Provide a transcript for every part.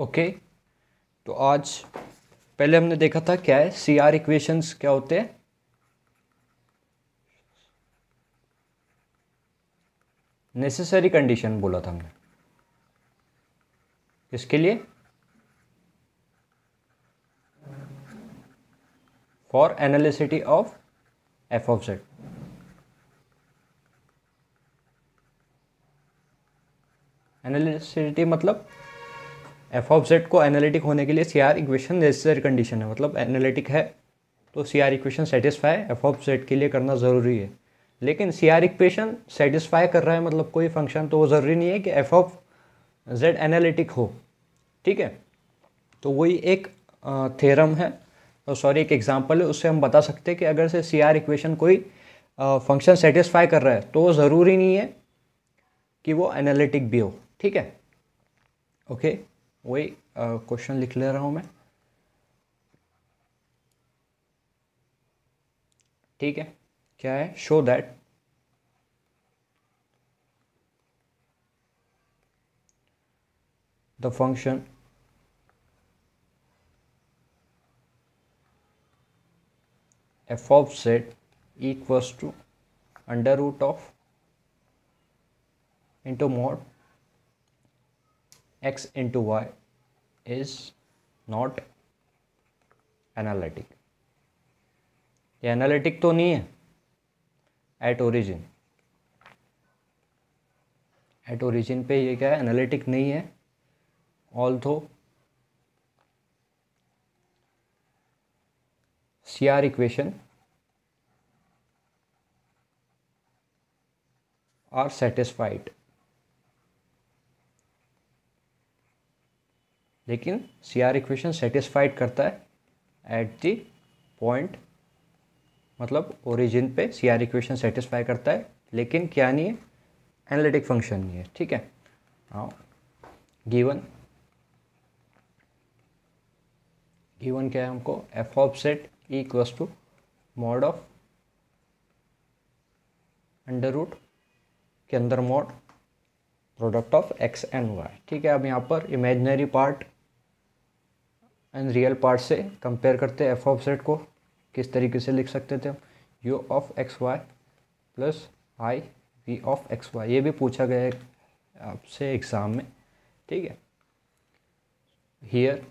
Okay okay. तो आज पहले हमने देखा था क्या है सी आर इक्वेशंस क्या होते हैं नेसेसरी कंडीशन बोला था हमने किसके लिए for analyticity of f of z analyticity मतलब एफ ऑफ जेड को एनालिटिक होने के लिए C R equation necessary condition है मतलब एनालिटिक है तो C R equation satisfy f of z के लिए करना ज़रूरी है लेकिन सी आर इक्वेशन सेटिस्फाई कर रहा है मतलब कोई फंक्शन तो वो ज़रूरी नहीं है कि एफ ऑफ जेड एनालिटिक हो ठीक है तो वही एक थेरम है और तो सॉरी एक एग्जाम्पल है उससे हम बता सकते हैं कि अगर से सी आर इक्वेशन कोई फंक्शन सेटिस्फाई कर रहा है तो वो ज़रूरी नहीं है कि वो एनालिटिक भी हो ठीक है ओके okay? वही क्वेश्चन लिख ले रहा हूँ मैं ठीक है क्या है show that the function f of z equals to under root of into mod x into y is not analytic ये एनालिटिक तो नहीं है एट ओरिजिन एट ओरिजिन पे ये क्या है एनालिटिक नहीं है although C R equation are satisfied लेकिन सी आर इक्वेशन सेटिस्फाइड करता है एट द पॉइंट मतलब ओरिजिन पे सी आर इक्वेशन सेटिस्फाई करता है लेकिन क्या नहीं है एनालिटिक फंक्शन नहीं है ठीक है हाँ गिवन गिवन क्या है हमको f of z equals to mod of under root के अंदर mod product of x and y ठीक है अब यहाँ पर imaginary part and real part से कंपेयर करते हैं एफ ऑफ जेड को किस तरीके से लिख सकते थे हम u of x y plus i v of x y ये भी पूछा गया है आपसे एग्ज़ाम में ठीक है here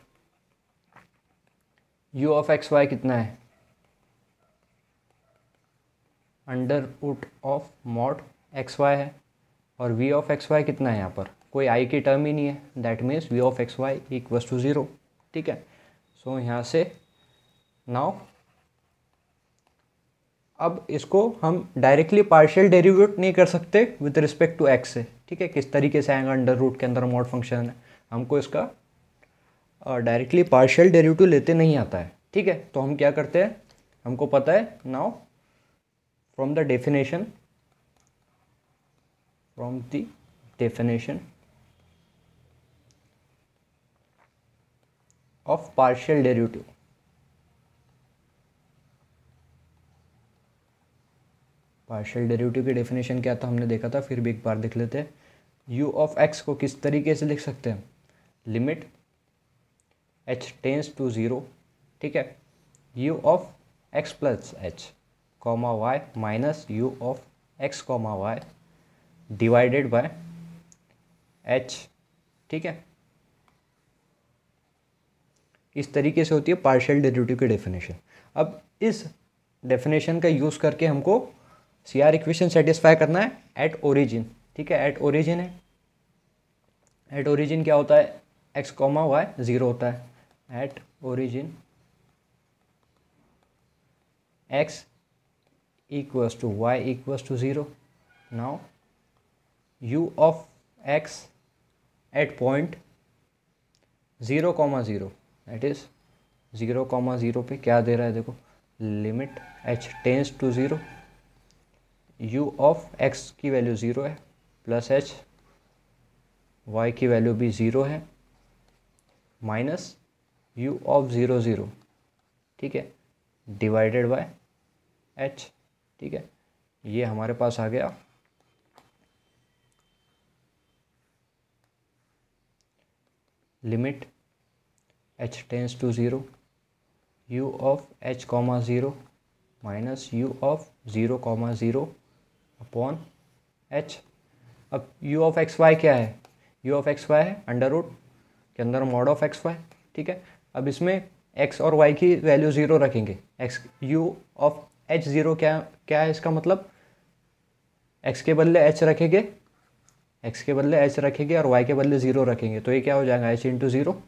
u of x y कितना है अंडर उट ऑफ मॉड एक्स वाई है और वी ऑफ एक्स वाई कितना है यहाँ पर कोई आई की टर्म ही नहीं है that means v of x y equals to zero ठीक है सो तो यहाँ से नाउ अब इसको हम डायरेक्टली पार्शियल डेरिवेट नहीं कर सकते विद रिस्पेक्ट टू एक्स से ठीक है किस तरीके से आएगा अंडर रूट के अंदर मॉड फंक्शन है हमको इसका डायरेक्टली पार्शियल डेरिवेटिव लेते नहीं आता है ठीक है तो हम क्या करते हैं हमको पता है now from the definition from the definition of partial derivative partial derivative की डेफिनेशन क्या था हमने देखा था फिर भी एक बार देख लेते हैं यू ऑफ एक्स को किस तरीके से लिख सकते हैं limit h tends to zero ठीक है u of x plus h comma y minus u of x comma y divided by h ठीक है इस तरीके से होती है पार्शियल डेरिवेटिव की डेफिनेशन अब इस डेफिनेशन का यूज़ करके हमको सी आर इक्वेशन सेटिस्फाई करना है एट ओरिजिन ठीक है एट ओरिजिन है एट ओरिजिन क्या होता है एक्स कॉमा वाई ज़ीरो होता है at origin x equals to y equals to zero now u of x at point zero comma zero that is zero comma zero पे क्या दे रहा है देखो limit h tends to zero u of x की value zero है plus h y की value भी ज़ीरो है minus u of zero zero ठीक है डिवाइडेड बाय एच ठीक है ये हमारे पास आ गया limit h tends to zero u of h comma zero minus u of zero comma zero upon h अब यू ऑफ एक्स वाई क्या है यू ऑफ एक्स वाई है अंडर रूट के अंदर मॉड ऑफ एक्स वाई ठीक है अब इसमें एक्स और वाई की वैल्यू ज़ीरो रखेंगे x u of h zero क्या क्या है इसका मतलब एक्स के बदले एच रखेंगे एक्स के बदले एच रखेंगे और वाई के बदले ज़ीरो रखेंगे तो ये क्या हो जाएगा एच इंटू ज़ीरो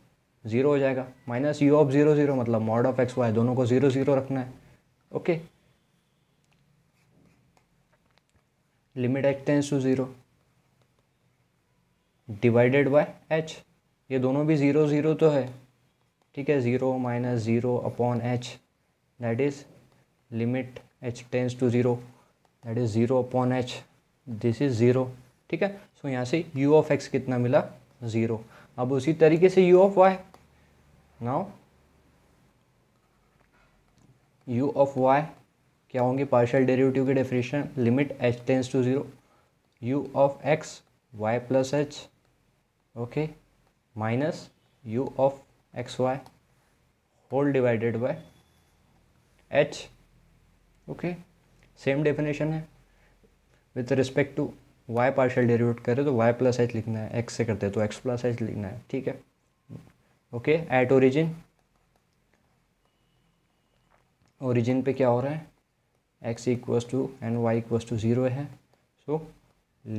ज़ीरो हो जाएगा minus u of zero zero मतलब मॉड ऑफ एक्स वाई दोनों को ज़ीरो ज़ीरो रखना है okay limit x tends to zero divided by h ये दोनों भी ज़ीरो ज़ीरो तो है ठीक है zero minus zero upon h that is limit h tends to zero that is zero upon h this is zero ठीक है सो so, यहाँ से यू ऑफ एक्स कितना मिला ज़ीरो अब उसी तरीके से u of y now u of y क्या होंगे पार्शियल डेरिवेटिव की definition limit h tends to zero u of x y plus h okay minus u of x y whole divided by h okay same definition है with respect to y partial derivate करें तो Y plus H लिखना है x से करते हैं तो x plus H लिखना है ठीक है ओके एट ओरिजिन ओरिजिन पे क्या हो रहा है x equals to and y equals to zero है so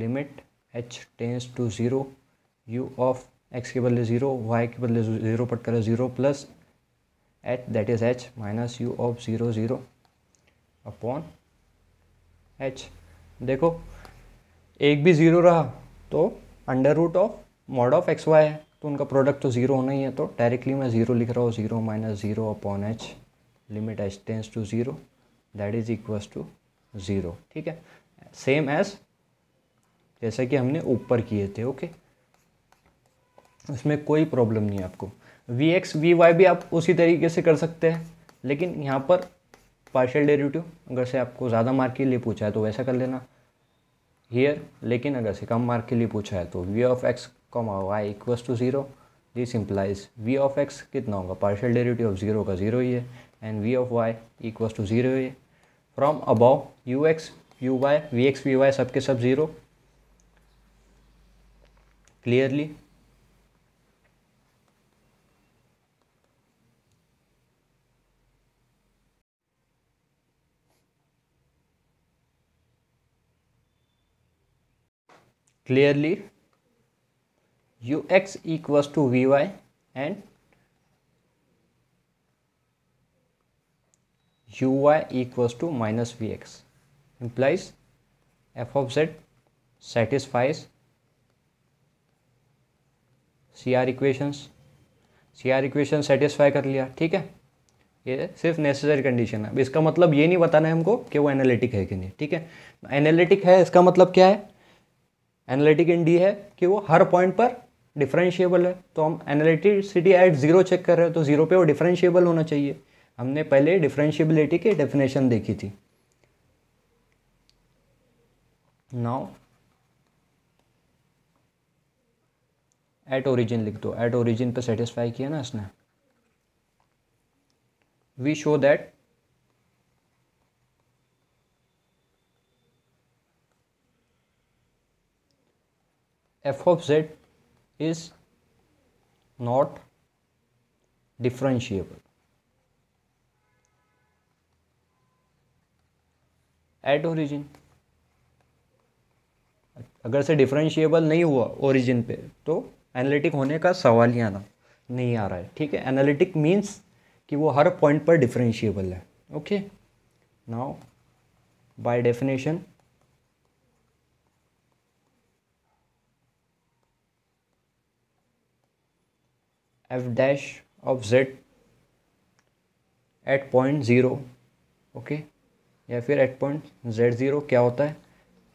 limit h tends to zero u of x के बदले ज़ीरो वाई के बदले ज़ीरो पट करें zero plus h that is h minus u of zero zero upon h देखो एक भी zero रहा तो under root of mod of x y है तो उनका प्रोडक्ट तो ज़ीरो होना ही है तो डायरेक्टली मैं ज़ीरो लिख रहा हूँ zero minus zero upon h limit h tends to zero that is equal to zero ठीक है सेम एज जैसा कि हमने ऊपर किए थे ओके उसमें कोई प्रॉब्लम नहीं है आपको वी एक्स वी वाई भी आप उसी तरीके से कर सकते हैं लेकिन यहाँ पर पार्शियल डेरिवेटिव अगर से आपको ज़्यादा मार्क के लिए पूछा है तो वैसा कर लेना हेयर लेकिन अगर से कम मार्क के लिए पूछा है तो v of x comma y equals to zero this implies v of x कितना होगा पार्शियल डेरिवेटिव ऑफ ज़ीरो का ज़ीरो ही है and v of y equals to zero ही है from above u x u y v x v y सबके सब zero clearly clearly u x equals to v y and u y equals to minus v x implies f of z satisfies CR equations CR equation satisfy कर लिया ठीक है ये सिर्फ necessary condition है अब इसका मतलब ये नहीं बताना है हमको कि वो एनालिटिक है कि नहीं ठीक है एनालिटिक है इसका मतलब क्या है एनालिटिक इन डी है कि वो हर पॉइंट पर डिफरेंशिएबल है तो हम एनालिटिसिटी एट ज़ीरो चेक कर रहे हैं तो ज़ीरो पे वो डिफरेंशिएबल होना चाहिए हमने पहले डिफरेंशिएबिलिटी की डेफिनेशन देखी थी नाउ एट ओरिजिन लिख दो एट ओरिजिन पे सेटिस्फाई किया ना इसने we show that f of z is not differentiable. At origin अगर से डिफरेंशिएबल नहीं हुआ ओरिजिन पे तो एनालिटिक होने का सवाल ही आना नहीं आ रहा है ठीक है एनालिटिक मीन्स कि वो हर पॉइंट पर डिफरेंशिएबल है okay now by definition f dash of z at point zero okay या फिर एट पॉइंट जेड ज़ीरो क्या होता है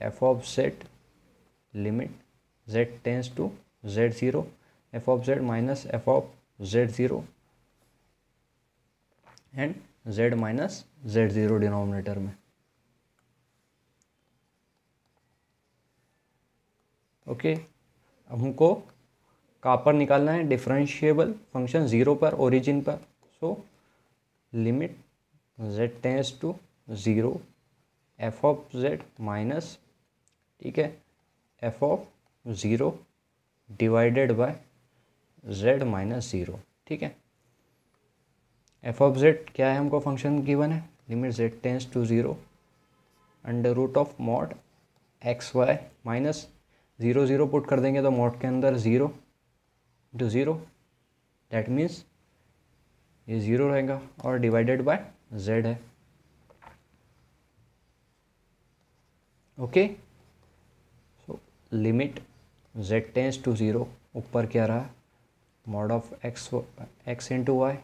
f of z limit z tends to z zero f of z minus f of z zero and z minus z zero denominator में okay okay, अब हमको कापर निकालना है डिफरेंशिएबल फंक्शन ज़ीरो पर ओरिजिन पर so limit z tends to zero f of z minus ठीक है f of zero divided by z minus zero ठीक है एफ ऑफ जेड क्या है हमको फंक्शन गिवन है limit z tends to zero under root of mod x y minus zero zero put कर देंगे तो मॉड के अंदर zero into zero that means ये ज़ीरो रहेगा और डिवाइडेड बाय जेड है okay so limit z tends to zero ऊपर क्या रहा mod of x x into y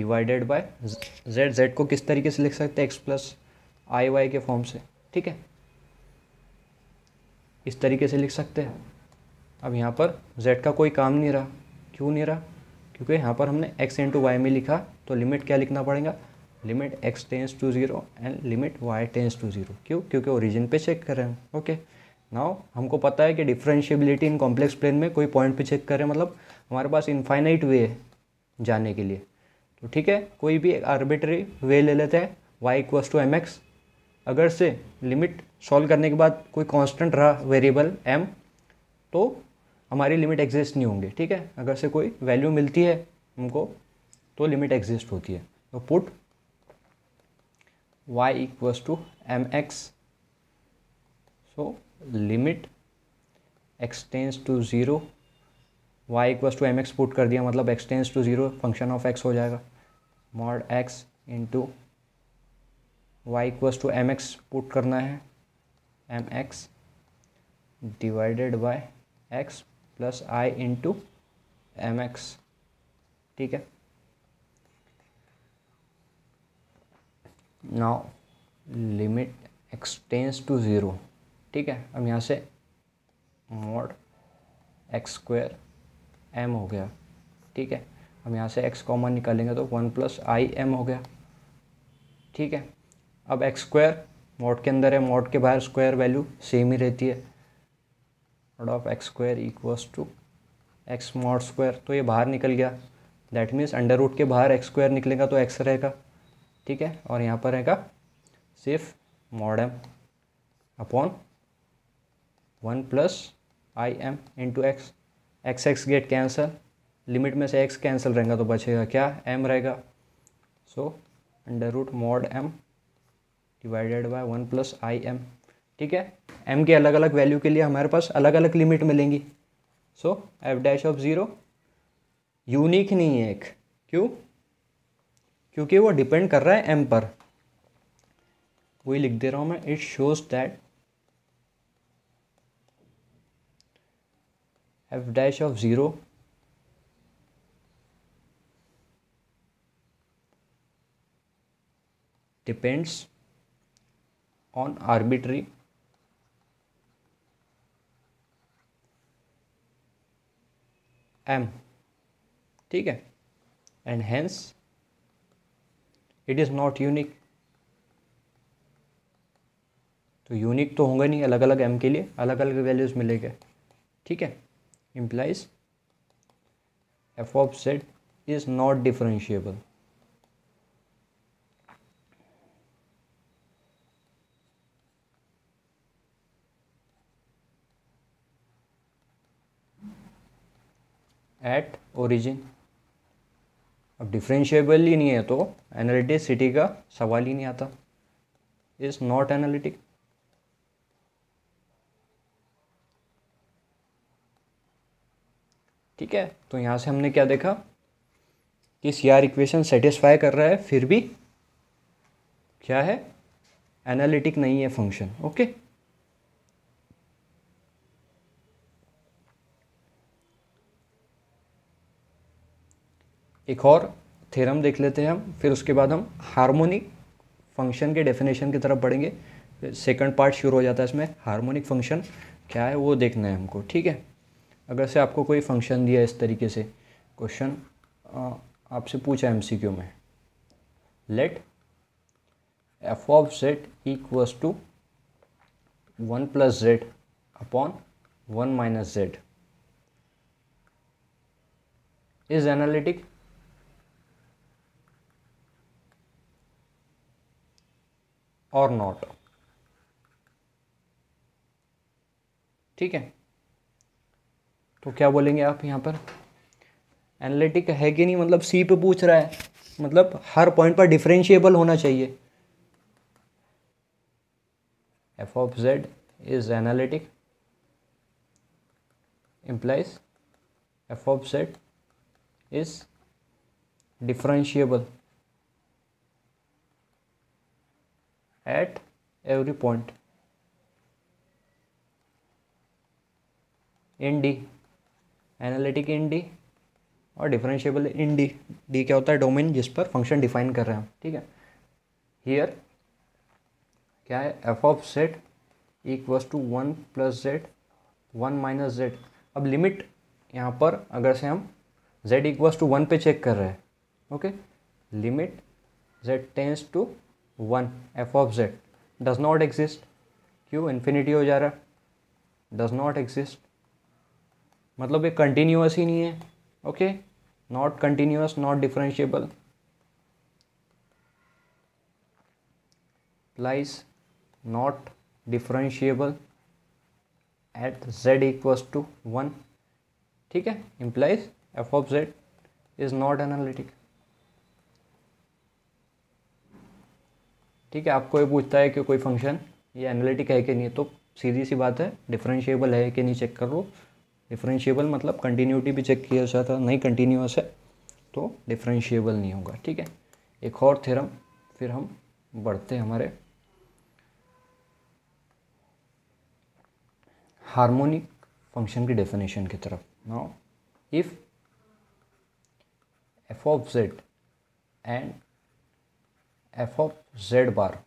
divided by z z को किस तरीके से लिख सकते हैं एक्स प्लस आई वाई के फॉर्म से ठीक है इस तरीके से लिख सकते हैं अब यहाँ पर z का कोई काम नहीं रहा क्यों नहीं रहा क्योंकि यहाँ पर हमने x इंटू वाई में लिखा तो लिमिट क्या लिखना पड़ेगा limit x tends to zero and limit y tends to zero क्यों क्योंकि ओरिजिन पे चेक कर रहे हैं ओके नाउ हमको पता है कि डिफ्रेंशियबिलिटी इन कॉम्प्लेक्स प्लेन में कोई पॉइंट पे चेक करें मतलब हमारे पास इनफाइनाइट वे है जाने के लिए तो ठीक है कोई भी एक आर्बिट्री वे ले लेते हैं y equals to m x अगर से लिमिट सॉल्व करने के बाद कोई कॉन्स्टेंट रहा वेरिएबल एम तो हमारी लिमिट एग्जिस्ट नहीं होंगे ठीक है अगर से कोई वैल्यू मिलती है हमको तो लिमिट एग्जिस्ट होती है तो put y equals to m x so limit x tends to zero y equals to m x put कर दिया मतलब x tends to zero function of x हो जाएगा mod x into y equals to m x put करना है m x divided by x plus i into m x ठीक है now limit x tends to zero ठीक है अब यहाँ से मोड एक्स स्क्वेयर एम हो गया ठीक है अब यहाँ से एक्स कॉमन निकालेंगे तो वन प्लस आई एम हो गया ठीक है अब एक्स स्क्वायर मोड के अंदर है मोड के बाहर स्क्वायर वैल्यू सेम ही रहती है product of x square equals to x mod square तो ये बाहर निकल गया दैट मीन्स अंडर रूट के बाहर एक्स स्क्वायर निकलेगा तो एक्स रहेगा ठीक है और यहाँ पर रहेगा सिर्फ mod m upon one plus i m into x x x get cancel limit में से एक्स कैंसिल रहेगा तो बचेगा क्या एम रहेगा so under root mod m divided by one plus i m ठीक है एम के अलग अलग वैल्यू के लिए हमारे पास अलग अलग लिमिट मिलेंगी so f dash of zero unique नहीं है एक क्यों क्योंकि वो डिपेंड कर रहा है एम पर वही लिख दे रहा हूँ मैं it shows that f dash of zero depends on arbitrary m ठीक है and hence it is not unique तो यूनिक तो होंगे नहीं अलग अलग एम के लिए अलग अलग वैल्यूज़ मिलेंगे ठीक है implies f of z is not differentiable at origin अब डिफ्रेंशिएबल ही नहीं है तो एनालिटिसिटी का सवाल ही नहीं आता इज़ नॉट एनालिटिक ठीक है तो यहाँ से हमने क्या देखा कि सी आर इक्वेशन सेटिस्फाई कर रहा है फिर भी क्या है एनालिटिक नहीं है फंक्शन ओके एक और थेरम देख लेते हैं हम फिर उसके बाद हम हार्मोनिक फंक्शन के डेफिनेशन की तरफ बढ़ेंगे सेकंड पार्ट शुरू हो जाता है इसमें हार्मोनिक फंक्शन क्या है वो देखना है हमको ठीक है अगर से आपको कोई फंक्शन दिया इस तरीके से क्वेश्चन आपसे पूछा एम सी क्यू में let f of z equals to one plus z upon one minus z is analytic और नॉट ठीक है तो क्या बोलेंगे आप यहाँ पर एनालिटिक है कि नहीं मतलब सी पे पूछ रहा है मतलब हर पॉइंट पर डिफरेंशिएबल होना चाहिए f of z is analytic implies f of z is differentiable at every point in D analytic in D और डिफरेंशियबल इन डी डी क्या होता है डोमेन जिस पर फंक्शन डिफाइन कर रहे हैं हम ठीक है हियर क्या है f of z equals to one plus z one minus z अब लिमिट यहाँ पर अगर से हम जेड इक्वस टू वन पे चेक कर रहे हैं okay limit z tends to one f of z does not exist क्यों इन्फिनिटी हो जा रहा डज नॉट एग्जिस्ट मतलब ये कंटिन्यूस ही नहीं है okay not continuous not differentiable implies not differentiable at z equals to one ठीक है implies f of z is not analytic ठीक है आपको ये पूछता है कि कोई फंक्शन ये एनालिटिक है कि नहीं तो सीधी सी बात है डिफरेंशिएबल है कि नहीं चेक कर लो डिफरेंशिएबल मतलब कंटिन्यूटी भी चेक किया जाता था नहीं कंटिन्यूस है तो डिफरेंशिएबल नहीं होगा ठीक है एक और थ्योरम फिर हम बढ़ते हैं हमारे हार्मोनिक फंक्शन की डेफिनेशन की तरफ now if f of z and f of z bar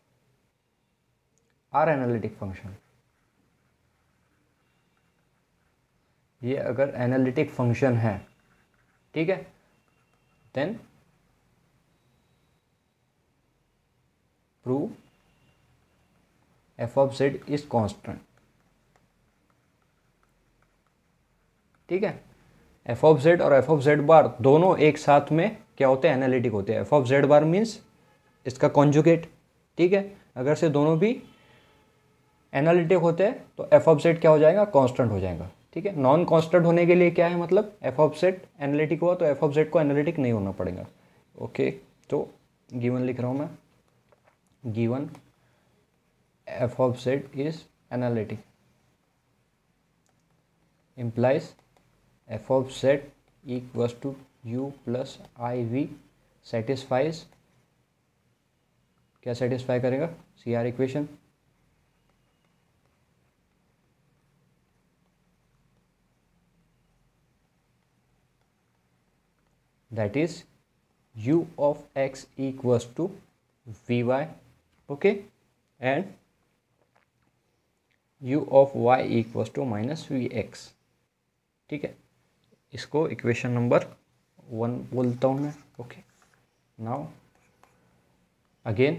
are analytic function ये अगर एनालिटिक फंक्शन है ठीक है then prove f of z is constant ठीक है एफ ऑफ जेड और एफ ऑफ जेड बार दोनों एक साथ में क्या होते हैं एनालिटिक होते हैं f of z bar means इसका कॉन्जुगेट ठीक है अगर से दोनों भी एनालिटिक होते हैं तो एफ ऑफसेट क्या हो जाएगा कांस्टेंट हो जाएगा ठीक है नॉन कांस्टेंट होने के लिए क्या है मतलब एफ ऑफसेट एनालिटिक हुआ तो एफ ऑफसेट को एनालिटिक नहीं होना पड़ेगा ओके तो गिवन लिख रहा हूँ मैं given f of z is analytic implies f of z z to u plus i v satisfies क्या सेटिस्फाई करेगा C R equation that is u of x equals to vy okay and u of y equals to minus v x ठीक है इसको equation number one बोलता हूँ मैं okay now again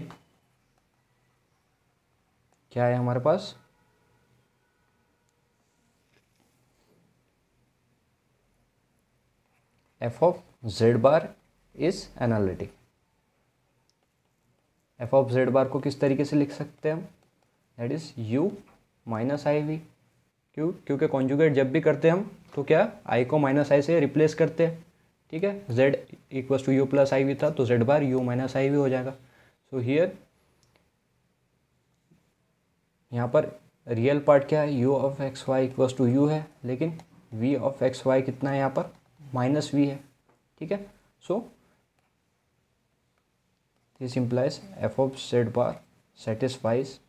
क्या है हमारे पास f of z bar is analytic f of z bar को किस तरीके से लिख सकते हैं हम that is u minus i v क्यों क्योंकि कॉन्जुगेट जब भी करते हैं हम तो क्या आई को माइनस आई से रिप्लेस करते हैं ठीक है z equal to u plus i v था तो z bar u minus i v हो जाएगा सो हियर यहाँ पर रियल पार्ट क्या है u of x y equals to u है लेकिन वी ऑफ एक्स वाई कितना है यहाँ पर माइनस वी है ठीक है so this implies f of z bar satisfies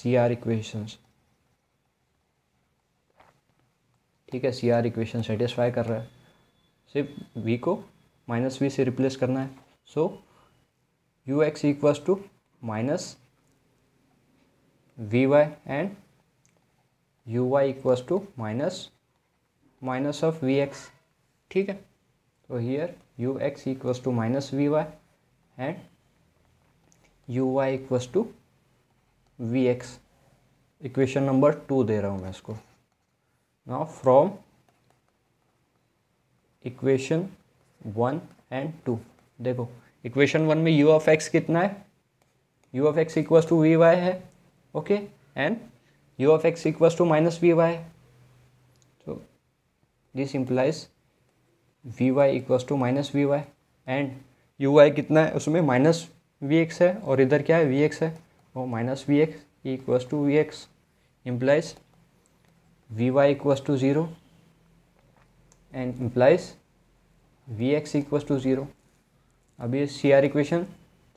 C R equations ठीक है सी आर इक्वेशन सेटिस्फाई कर रहा है सिर्फ वी को माइनस वी से रिप्लेस करना है so ux equals to minus vy and uy equals to minus minus of vx ठीक है तो here ux equals to minus vy and uy equals to vx equation number two दे रहा हूँ मैं इसको now from equation one and two देखो equation one में यू ऑफ एक्स कितना है u of x equals to v y है okay and u of x equals to minus v y तो this implies v y equals to minus v y and u y कितना है उसमें minus v x है और इधर क्या है वी एक्स है और minus v x equals to v x implies v y equals to zero and implies v x equals to zero अब ये सी आर इक्वेशन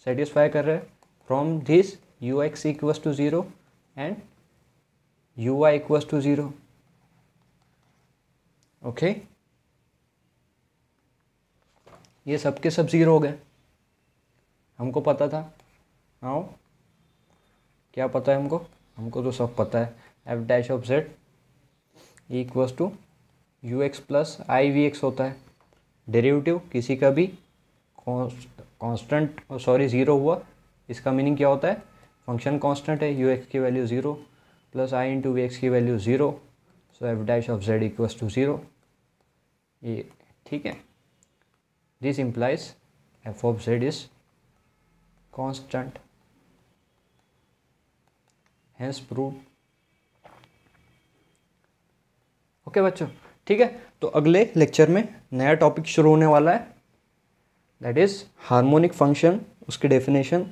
सेटिस्फाई कर रहा है from this u x equals to zero and u y equals to zero okay ये सब के सब zero हो गए हमको पता था हाँ क्या पता है हमको हमको तो सब पता है f dash of z equals to u x plus i v x होता है डेरिवेटिव किसी का भी कांस्टेंट सॉरी ज़ीरो हुआ इसका मीनिंग क्या होता है फंक्शन कांस्टेंट है यू एक्स की value zero plus i into v x की value zero so f dash of z equals to zero ये ठीक है this implies f of z is constant hence prove okay बच्चों ठीक है तो अगले लेक्चर में नया टॉपिक शुरू होने वाला है दैट इज़ हार्मोनिक फंक्शन उसकी डेफिनेशन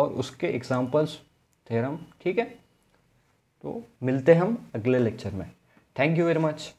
और उसके एग्जाम्पल्स थेरम ठीक है तो मिलते हैं हम अगले लेक्चर में थैंक यू वेरी मच